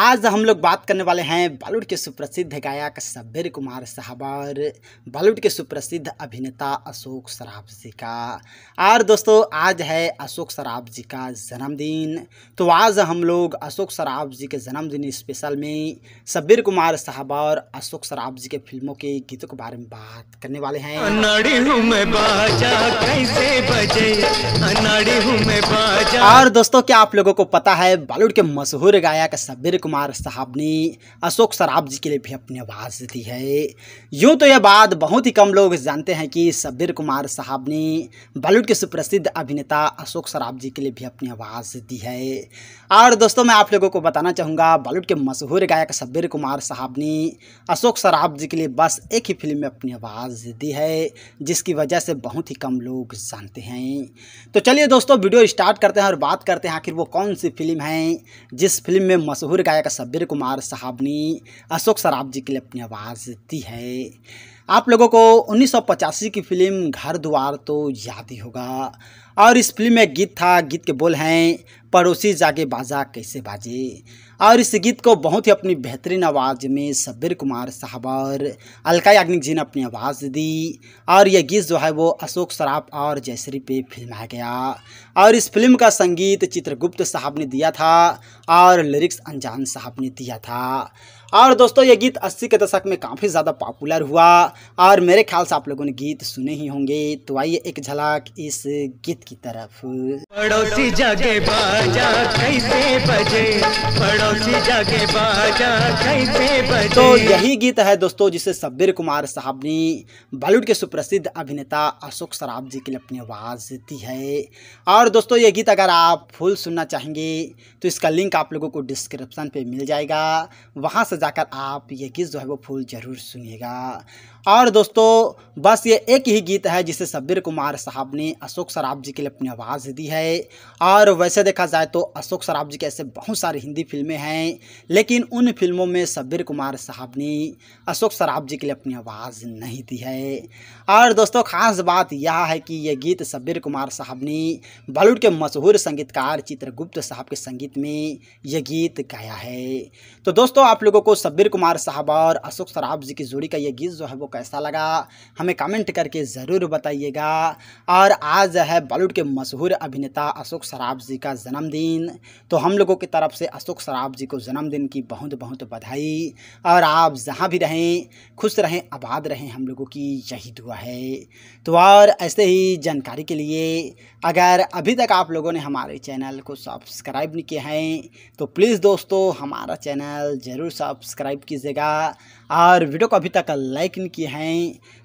आज हम लोग बात करने वाले हैं बॉलीवुड के सुप्रसिद्ध गायक सब्बीर कुमार साहब और बॉलीवुड के सुप्रसिद्ध अभिनेता अशोक सराफ जी का और दोस्तों आज है अशोक सराफ जी का जन्मदिन तो आज हम लोग अशोक सराफ जी के जन्मदिन स्पेशल में सभ्यर कुमार साहब और अशोक सराफ जी के फिल्मों के गीतों के बारे में बात करने वाले हैं और दोस्तों क्या आप लोगों को पता है बॉलीवुड के मशहूर गायक सब्बीर कुमार साहब ने अशोक सराफ जी के लिए भी अपनी आवाज़ दी है यूँ तो यह बात बहुत ही कम लोग जानते हैं कि सब्बीर कुमार साहब ने बॉलीवुड के सुप्रसिद्ध अभिनेता अशोक सराफ जी के लिए भी अपनी आवाज़ दी है और दोस्तों मैं आप लोगों को बताना चाहूँगा बॉलीवुड के मशहूर गायक सब्बीर कुमार साहब ने अशोक सराफ जी के लिए बस एक ही फिल्म में अपनी आवाज़ दी है जिसकी वजह से बहुत ही कम लोग जानते हैं तो चलिए दोस्तों वीडियो स्टार्ट करते हैं और बात करते हैं आखिर वो कौन सी फिल्म है जिस फिल्म में मशहूर गायक शब्बीर कुमार साहब ने अशोक सराफ जी के लिए अपनी आवाज़ दी है आप लोगों को उन्नीस की फिल्म घर द्वार तो याद ही होगा और इस फिल्म में गीत था गीत के बोल हैं पड़ोसी जागे बाजा कैसे बाजे और इस गीत को बहुत ही अपनी बेहतरीन आवाज़ में सब्बीर कुमार साहब और अलका याग्निक जी ने अपनी आवाज़ दी और यह गीत जो है वो अशोक सराफ और जयश्री पे फिल्माया गया और इस फिल्म का संगीत चित्रगुप्त साहब ने दिया था और लिरिक्स अनजान साहब ने दिया था और दोस्तों ये गीत 80 के दशक में काफ़ी ज़्यादा पॉपुलर हुआ और मेरे ख्याल से आप लोगों ने गीत सुने ही होंगे तो आइए एक झलक इस गीत की तरफ पड़ोसी जागे बाजा कैसे बजे पड़ोसी जागे बाजा कैसे बजे तो यही गीत है दोस्तों जिसे सब्बीर कुमार साहब ने बॉलीवुड के सुप्रसिद्ध अभिनेता अशोक सराफ जी के लिए अपनी आवाज़ दी है और दोस्तों ये गीत अगर आप फुल सुनना चाहेंगे तो इसका लिंक आप लोगों को डिस्क्रिप्शन पे मिल जाएगा वहाँ से जाकर आप ये गीत जो है वो फुल ज़रूर सुनिएगा और दोस्तों बस ये एक ही गीत है जिसे सब्बीर कुमार साहब ने अशोक सराफ जी के लिए अपनी आवाज़ दी है और वैसे देखा जाए तो अशोक सराफ जी के ऐसे बहुत सारी हिंदी फिल्में हैं लेकिन उन फिल्मों में शब्बीर कुमार साहब ने अशोक सराफ जी के लिए अपनी आवाज़ नहीं दी है और दोस्तों ख़ास बात यह है कि ये गीत शब्बीर कुमार साहब ने बॉलीवुड के मशहूर संगीतकार चित्रगुप्त साहब के संगीत में यह गीत गाया है तो दोस्तों आप लोगों को शब्बीर कुमार साहब और अशोक सराफ जी की जोड़ी का यह गीत जो है वो कैसा लगा हमें कमेंट करके ज़रूर बताइएगा और आज है बॉलीवुड के मशहूर अभिनेता अशोक शराब जी का जन्मदिन तो हम लोगों की तरफ से अशोक शराब जी को जन्मदिन की बहुत बहुत बधाई और आप जहाँ भी रहें खुश रहें आबाद रहें हम लोगों की यही दुआ है तो और ऐसे ही जानकारी के लिए अगर अभी तक आप लोगों ने हमारे चैनल को सब्सक्राइब नहीं किया है तो प्लीज़ दोस्तों हमारा चैनल ज़रूर सब्सक्राइब कीजिएगा और वीडियो को अभी तक लाइक नहीं किए हैं